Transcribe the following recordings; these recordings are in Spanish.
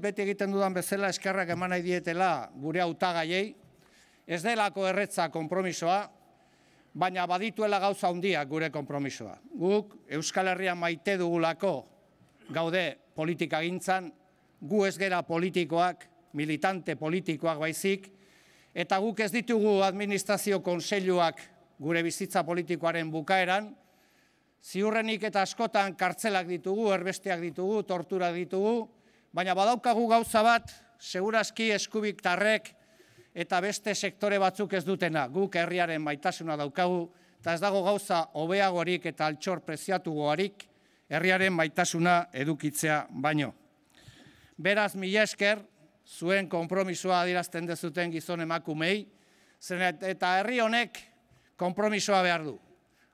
beti egiten dudan bezala eskerrak eman nahi dietela gure hautagaiei. Ez delako erretza konpromisoa, baina badituela gauza handia gure konpromisoa. Guk Euskal Herrian maite dugulako gaude politika gintzan, gu ez gera politikoak, militante politikoak baizik, eta guk ez ditugu administrazio konseiluak gure bizitza politikoaren bukaeran, ziurrenik eta askotan kartzelak ditugu, erbesteak ditugu, tortura ditugu, Baina badaukagu gauza bat, segurazki eskubik tarrek eta beste sektore batzuk ez dutena, guk herriaren maitasuna daukagu, eta ez dago gauza hobeagorik eta altxor preziatu goarik, herriaren maitasuna edukitzea baino. Beraz, mila esker, zuen kompromisoa adirazten dezuten gizon emakumei, eta herri honek kompromisoa behar du,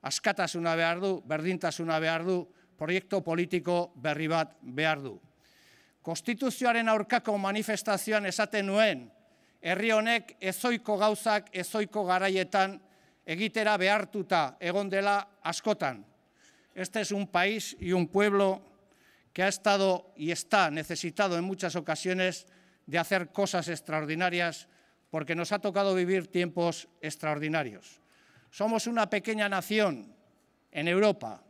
askatasuna behar du, berdintasuna behar du, proiektu politiko berri bat behar du. Konstituzioaren aurkako manifestazioan manifestaciones nuen, herri honek ezoiko gauzak ezoiko garaietan egitera behartuta egon dela askotan. Este es un país y un pueblo que ha estado y está necesitado en muchas ocasiones de hacer cosas extraordinarias porque nos ha tocado vivir tiempos extraordinarios. Somos una pequeña nación en Europa,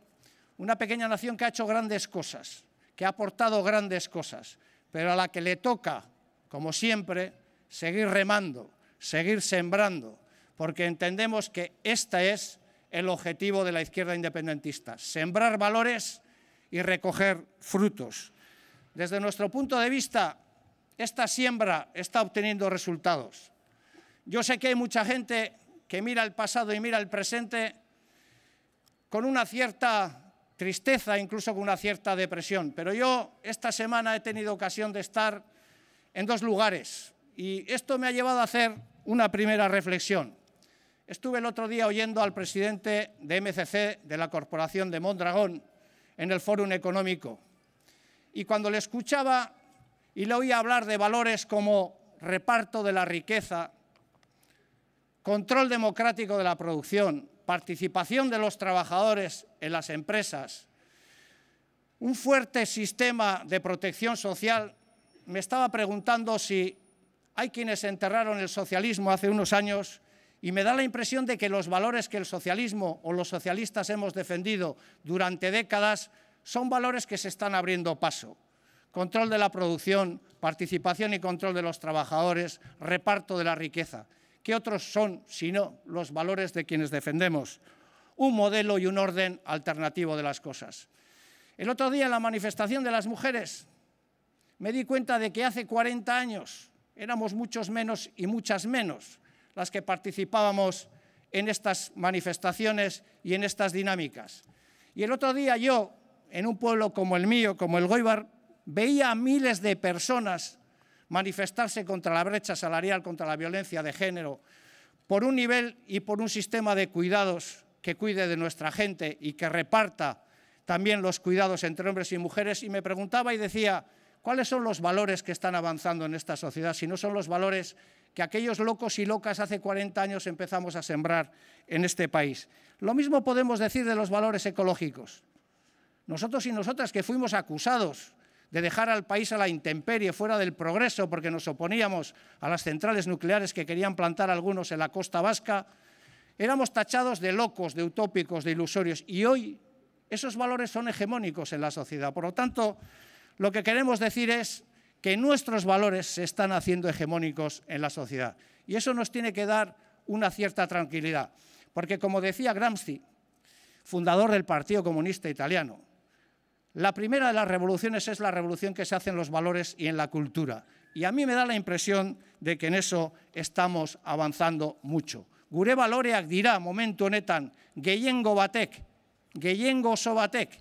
una pequeña nación que ha hecho grandes cosas, que ha aportado grandes cosas, pero a la que le toca, como siempre, seguir remando, seguir sembrando, porque entendemos que este es el objetivo de la izquierda independentista, sembrar valores y recoger frutos. Desde nuestro punto de vista, esta siembra está obteniendo resultados. Yo sé que hay mucha gente que mira el pasado y mira el presente con una cierta tristeza, incluso con una cierta depresión. Pero yo esta semana he tenido ocasión de estar en dos lugares y esto me ha llevado a hacer una primera reflexión. Estuve el otro día oyendo al presidente de MCC, de la Corporación de Mondragón, en el Fórum Económico. Y cuando le escuchaba y le oía hablar de valores como reparto de la riqueza, control democrático de la producción, participación de los trabajadores en las empresas, un fuerte sistema de protección social. Me estaba preguntando si hay quienes enterraron el socialismo hace unos años y me da la impresión de que los valores que el socialismo o los socialistas hemos defendido durante décadas son valores que se están abriendo paso. Control de la producción, participación y control de los trabajadores, reparto de la riqueza que otros son, sino los valores de quienes defendemos, un modelo y un orden alternativo de las cosas. El otro día en la manifestación de las mujeres me di cuenta de que hace 40 años éramos muchos menos y muchas menos las que participábamos en estas manifestaciones y en estas dinámicas. Y el otro día yo, en un pueblo como el mío, como el Goibar, veía a miles de personas manifestarse contra la brecha salarial, contra la violencia de género, por un nivel y por un sistema de cuidados que cuide de nuestra gente y que reparta también los cuidados entre hombres y mujeres. Y me preguntaba y decía, ¿cuáles son los valores que están avanzando en esta sociedad si no son los valores que aquellos locos y locas hace 40 años empezamos a sembrar en este país? Lo mismo podemos decir de los valores ecológicos. Nosotros y nosotras que fuimos acusados de dejar al país a la intemperie, fuera del progreso, porque nos oponíamos a las centrales nucleares que querían plantar algunos en la costa vasca, éramos tachados de locos, de utópicos, de ilusorios, y hoy esos valores son hegemónicos en la sociedad. Por lo tanto, lo que queremos decir es que nuestros valores se están haciendo hegemónicos en la sociedad. Y eso nos tiene que dar una cierta tranquilidad. Porque como decía Gramsci, fundador del Partido Comunista Italiano, La primera de las revoluciones es la revolución que se hace en los valores y en la cultura. Y a mí me da la impresión de que en eso estamos avanzando mucho. Gure baloreak dira momentu honetan gehiengo batek, gehiengo oso batek,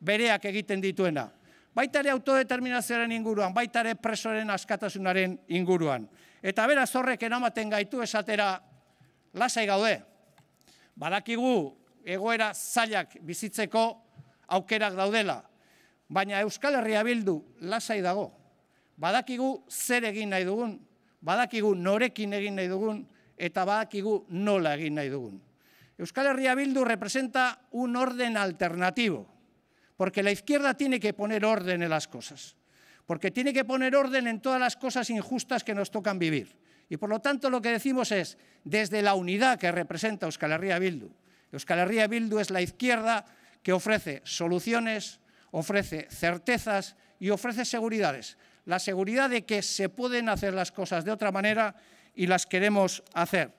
bereak egiten dituena. Baitare autodeterminazioaren inguruan, baitare ere presoren askatasunaren inguruan. Eta beraz horrek enamaten gaitu esatera, lasai gaude, badakigu egoera zailak bizitzeko aukerak daudela. Baina Euskal Herria bildu lasai dago. Badakigu zer egin badakigu eta badakigu nola egin Euskal Herria Bildu representa un orden alternativo, porque la izquierda tiene que poner orden en las cosas, porque tiene que poner orden en todas las cosas injustas que nos tocan vivir. Y por lo tanto lo que decimos es, desde la unidad que representa Euskal Herria Bildu, Euskal Herria Bildu es la izquierda que ofrece soluciones, ofrece certezas y ofrece seguridades. La seguridad de que se pueden hacer las cosas de otra manera y las queremos hacer.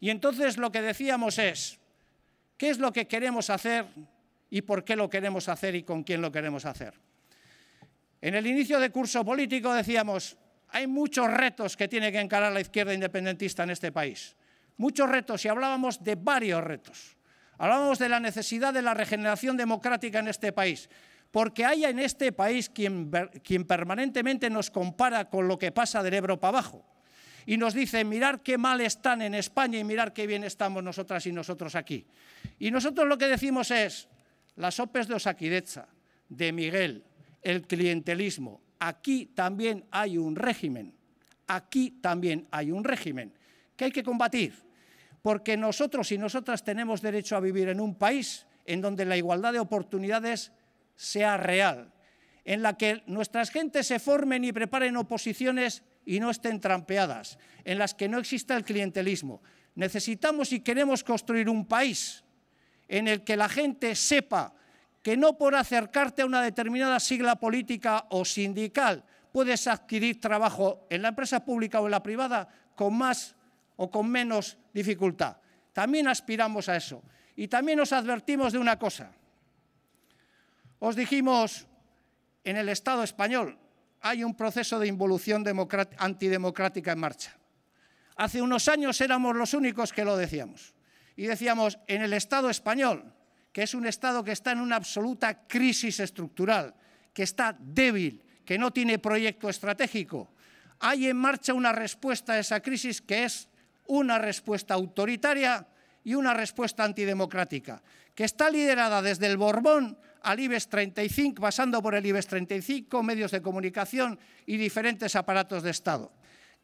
Y entonces lo que decíamos es, ¿qué es lo que queremos hacer y por qué lo queremos hacer y con quién lo queremos hacer? En el inicio de curso político decíamos, hay muchos retos que tiene que encarar la izquierda independentista en este país. Muchos retos y hablábamos de varios retos. Hablábamos de la necesidad de la regeneración democrática en este país, porque hay en este país quien, quien permanentemente nos compara con lo que pasa del Ebro para abajo y nos dice, mirar qué mal están en España y mirar qué bien estamos nosotras y nosotros aquí. Y nosotros lo que decimos es, las OPEs de Osaquidecha, de Miguel, el clientelismo, Aquí también hay un régimen, aquí también hay un régimen que hay que combatir, porque nosotros y nosotras tenemos derecho a vivir en un país en donde la igualdad de oportunidades sea real, en la que nuestras gentes se formen y preparen oposiciones y no estén trampeadas, en las que no exista el clientelismo. Necesitamos y queremos construir un país en el que la gente sepa que no por acercarte a una determinada sigla política o sindical puedes adquirir trabajo en la empresa pública o en la privada con más o con menos dificultad. También aspiramos a eso. Y también os advertimos de una cosa. Os dijimos, en el Estado español hay un proceso de involución antidemocrática en marcha. Hace unos años éramos los únicos que lo decíamos. Y decíamos, en el Estado español que es un Estado que está en una absoluta crisis estructural, que está débil, que no tiene proyecto estratégico. Hay en marcha una respuesta a esa crisis que es una respuesta autoritaria y una respuesta antidemocrática, que está liderada desde el Borbón al IBEX 35, pasando por el IBEX 35, medios de comunicación y diferentes aparatos de Estado.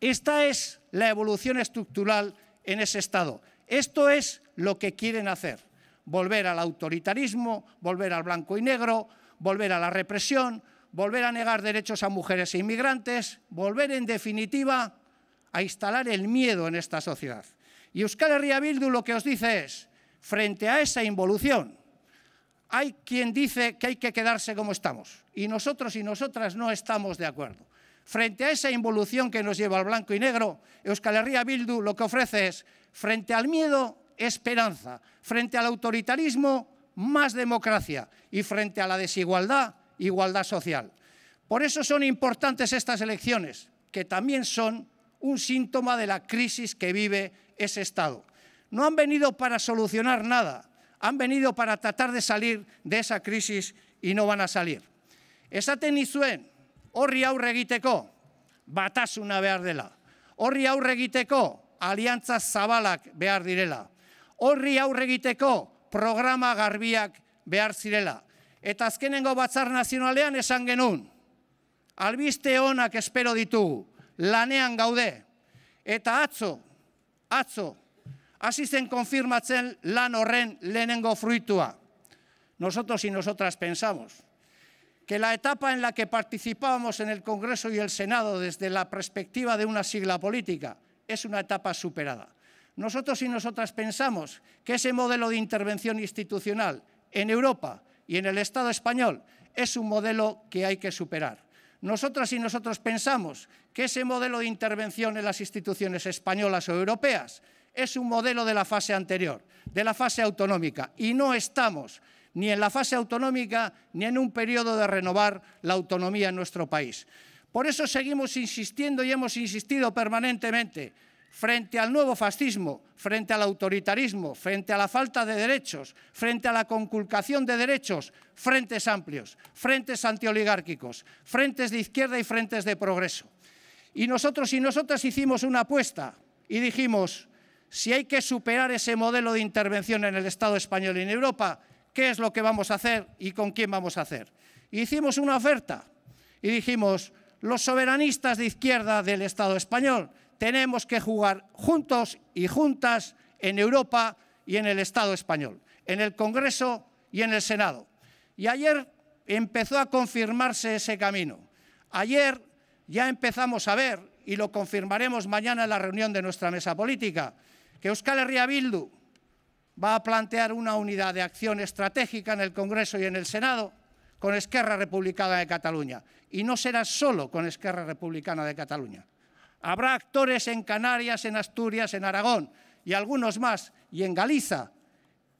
Esta es la evolución estructural en ese Estado. Esto es lo que quieren hacer volver al autoritarismo, volver al blanco y negro, volver a la represión, volver a negar derechos a mujeres e inmigrantes, volver en definitiva a instalar el miedo en esta sociedad. Y Euskal Herria Bildu lo que os dice es, frente a esa involución, hay quien dice que hay que quedarse como estamos y nosotros y nosotras no estamos de acuerdo. Frente a esa involución que nos lleva al blanco y negro, Euskal Herria Bildu lo que ofrece es, frente al miedo, esperanza. Frente al autoritarismo, más democracia. Y frente a la desigualdad, igualdad social. Por eso son importantes estas elecciones, que también son un síntoma de la crisis que vive ese Estado. No han venido para solucionar nada, han venido para tratar de salir de esa crisis y no van a salir. Esaten izuen, horri aurre batasuna beardela. dela. Alianza aurre egiteko, horri aurre egiteko programa garbiak behar zirela. Eta azkenengo batzar nazionalean esan genuen, albiste honak espero ditugu, lanean gaude, eta atzo, atzo, hasi zen konfirmatzen lan horren lehenengo fruitua. Nosotros y nosotras pensamos que la etapa en la que participábamos en el Congreso y el Senado desde la perspectiva de una sigla política es una etapa superada. nosotros y nosotras pensamos que ese modelo de intervención institucional en Europa y en el Estado español es un modelo que hay que superar. Nosotras y nosotros pensamos que ese modelo de intervención en las instituciones españolas o europeas es un modelo de la fase anterior, de la fase autonómica, y no estamos ni en la fase autonómica ni en un periodo de renovar la autonomía en nuestro país. Por eso seguimos insistiendo y hemos insistido permanentemente frente al nuevo fascismo, frente al autoritarismo, frente a la falta de derechos, frente a la conculcación de derechos, frentes amplios, frentes antioligárquicos, frentes de izquierda y frentes de progreso. Y nosotros y nosotras hicimos una apuesta y dijimos, si hay que superar ese modelo de intervención en el Estado español y en Europa, ¿qué es lo que vamos a hacer y con quién vamos a hacer? Hicimos una oferta y dijimos, los soberanistas de izquierda del Estado español tenemos que jugar juntos y juntas en Europa y en el Estado español, en el Congreso y en el Senado. Y ayer empezó a confirmarse ese camino. Ayer ya empezamos a ver, y lo confirmaremos mañana en la reunión de nuestra mesa política, que Euskal Herria Bildu va a plantear una unidad de acción estratégica en el Congreso y en el Senado con Esquerra Republicana de Cataluña. Y no será solo con Esquerra Republicana de Cataluña. Habrá actores en Canarias, en Asturias, en Aragón y algunos más, y en Galiza,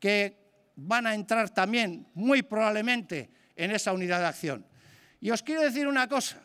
que van a entrar también muy probablemente en esa unidad de acción. Y os quiero decir una cosa,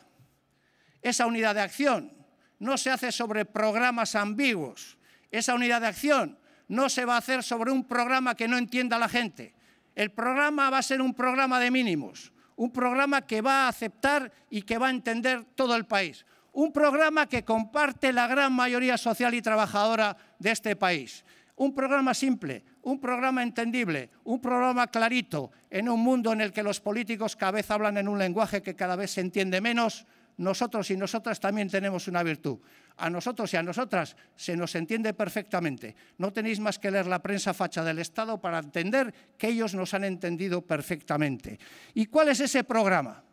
esa unidad de acción no se hace sobre programas ambiguos, esa unidad de acción no se va a hacer sobre un programa que no entienda la gente. El programa va a ser un programa de mínimos, un programa que va a aceptar y que va a entender todo el país, un programa que comparte la gran mayoría social y trabajadora de este país. Un programa simple, un programa entendible, un programa clarito, en un mundo en el que los políticos cada vez hablan en un lenguaje que cada vez se entiende menos, nosotros y nosotras también tenemos una virtud. A nosotros y a nosotras se nos entiende perfectamente. No tenéis más que leer la prensa facha del Estado para entender que ellos nos han entendido perfectamente. ¿Y cuál es ese programa?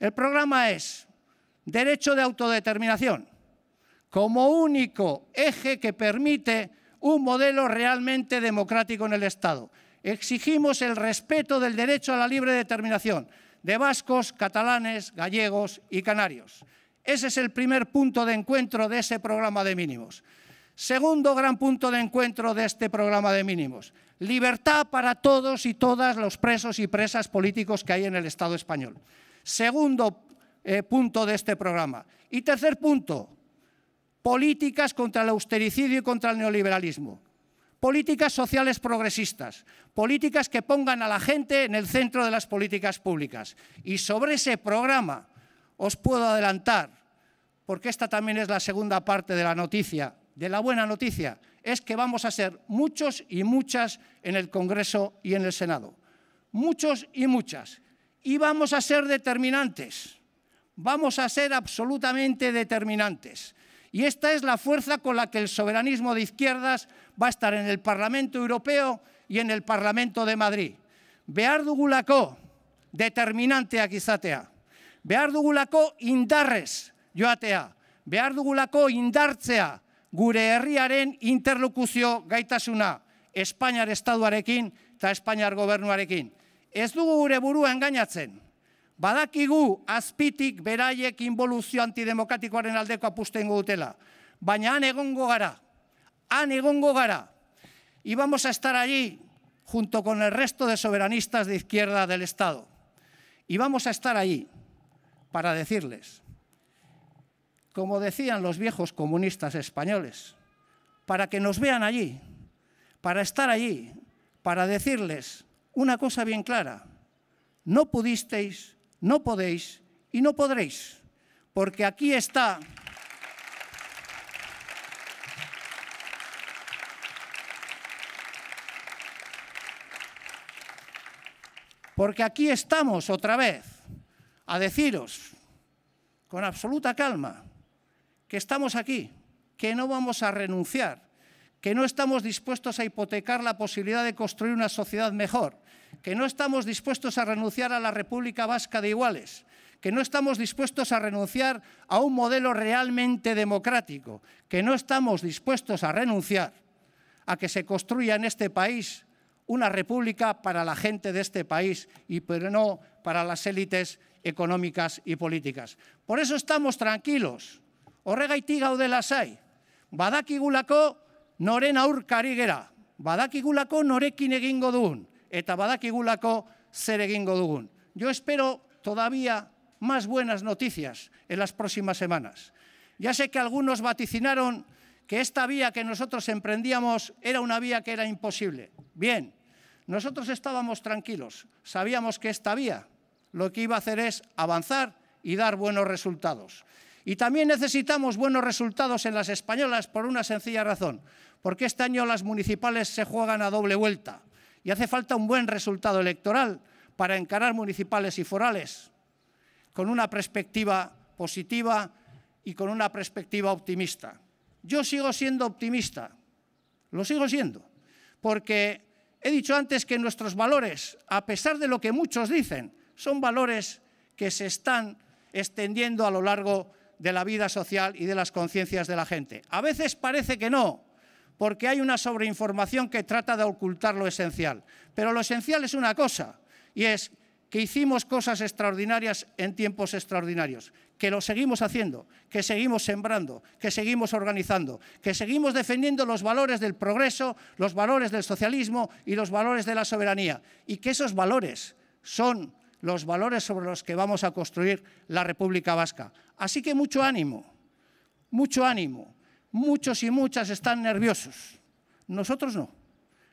El programa es derecho de autodeterminación como único eje que permite un modelo realmente democrático en el Estado. Exigimos el respeto del derecho a la libre determinación de vascos, catalanes, gallegos y canarios. Ese es el primer punto de encuentro de ese programa de mínimos. Segundo gran punto de encuentro de este programa de mínimos, libertad para todos y todas los presos y presas políticos que hay en el Estado español. Segundo eh, punto de este programa. Y tercer punto, políticas contra el austericidio y contra el neoliberalismo. Políticas sociales progresistas, políticas que pongan a la gente en el centro de las políticas públicas. Y sobre ese programa os puedo adelantar, porque esta también es la segunda parte de la noticia, de la buena noticia, es que vamos a ser muchos y muchas en el Congreso y en el Senado. Muchos y muchas. Y vamos a ser determinantes. vamos a ser absolutamente determinantes. Y esta es la fuerza con la que el soberanismo de izquierdas va a estar en el Parlamento Europeo y en el Parlamento de Madrid. Behar dugulako, determinanteak izatea. Behar dugulako indarrez joatea. Behar dugulako indartzea gure herriaren interlokuzio gaitasuna Espainiar Estaduarekin eta Espainiar Gobernuarekin. Ez dugu gure burua engainatzen. Badakigu azpitik beraiek involuzio antidemocrático aldeko apustengo dutela. Baina han egongo Y vamos a estar allí junto con el resto de soberanistas de izquierda del Estado. Y vamos a estar allí para decirles, como decían los viejos comunistas españoles, para que nos vean allí, para estar allí, para decirles una cosa bien clara, no pudisteis no podéis y no podréis, porque aquí está... Porque aquí estamos otra vez a deciros con absoluta calma que estamos aquí, que no vamos a renunciar, que no estamos dispuestos a hipotecar la posibilidad de construir una sociedad mejor, que no estamos dispuestos a renunciar a la República Vasca de Iguales, que no estamos dispuestos a renunciar a un modelo realmente democrático, que no estamos dispuestos a renunciar a que se construya en este país una república para la gente de este país y pero no para las élites económicas y políticas. Por eso estamos tranquilos. de gaudela sai. Badakigulako noren aurkari gera. Badakigulako norekin egingo eta badakigulako zer Yo espero todavía más buenas noticias en las próximas semanas. Ya sé que algunos vaticinaron que esta vía que nosotros emprendíamos era una vía que era imposible. Bien, nosotros estábamos tranquilos, sabíamos que esta vía lo que iba a hacer es avanzar y dar buenos resultados. Y también necesitamos buenos resultados en las españolas por una sencilla razón, porque este año las municipales se juegan a doble vuelta y hace falta un buen resultado electoral para encarar municipales y forales, con una perspectiva positiva y con una perspectiva optimista. Yo sigo siendo optimista, lo sigo siendo, porque he dicho antes que nuestros valores, a pesar de lo que muchos dicen, son valores que se están extendiendo a lo largo de la vida social y de las conciencias de la gente. A veces parece que no, porque hay una sobreinformación que trata de ocultar lo esencial. Pero lo esencial es una cosa, y es que hicimos cosas extraordinarias en tiempos extraordinarios, que lo seguimos haciendo, que seguimos sembrando, que seguimos organizando, que seguimos defendiendo los valores del progreso, los valores del socialismo y los valores de la soberanía, y que esos valores son los valores sobre los que vamos a construir la República Vasca. Así que mucho ánimo, mucho ánimo, muchos y muchas están nerviosos. Nosotros no.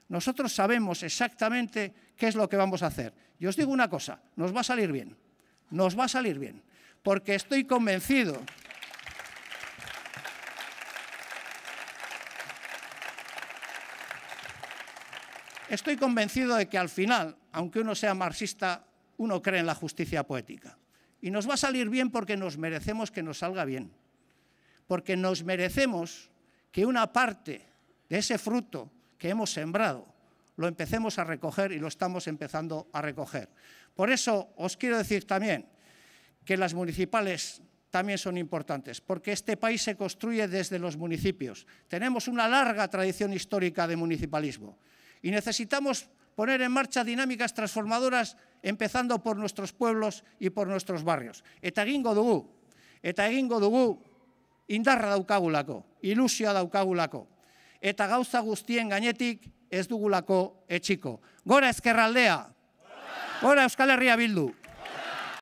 Nosotros sabemos exactamente qué es lo que vamos a hacer. Y os digo una cosa, nos va a salir bien. Nos va a salir bien. Porque estoy convencido. Estoy convencido de que al final, aunque uno sea marxista, uno cree en la justicia poética. Y nos va a salir bien porque nos merecemos que nos salga bien porque nos merecemos que una parte de ese fruto que hemos sembrado lo empecemos a recoger y lo estamos empezando a recoger. Por eso os quiero decir también que las municipales también son importantes, porque este país se construye desde los municipios. Tenemos una larga tradición histórica de municipalismo y necesitamos poner en marcha dinámicas transformadoras empezando por nuestros pueblos y por nuestros barrios. Eta egingo dugu, eta indarra daukagulako, ilusioa daukagulako, eta gauza guztien gainetik ez dugulako etxiko. Gora ezkerraldea! Gora Euskal Herria Bildu!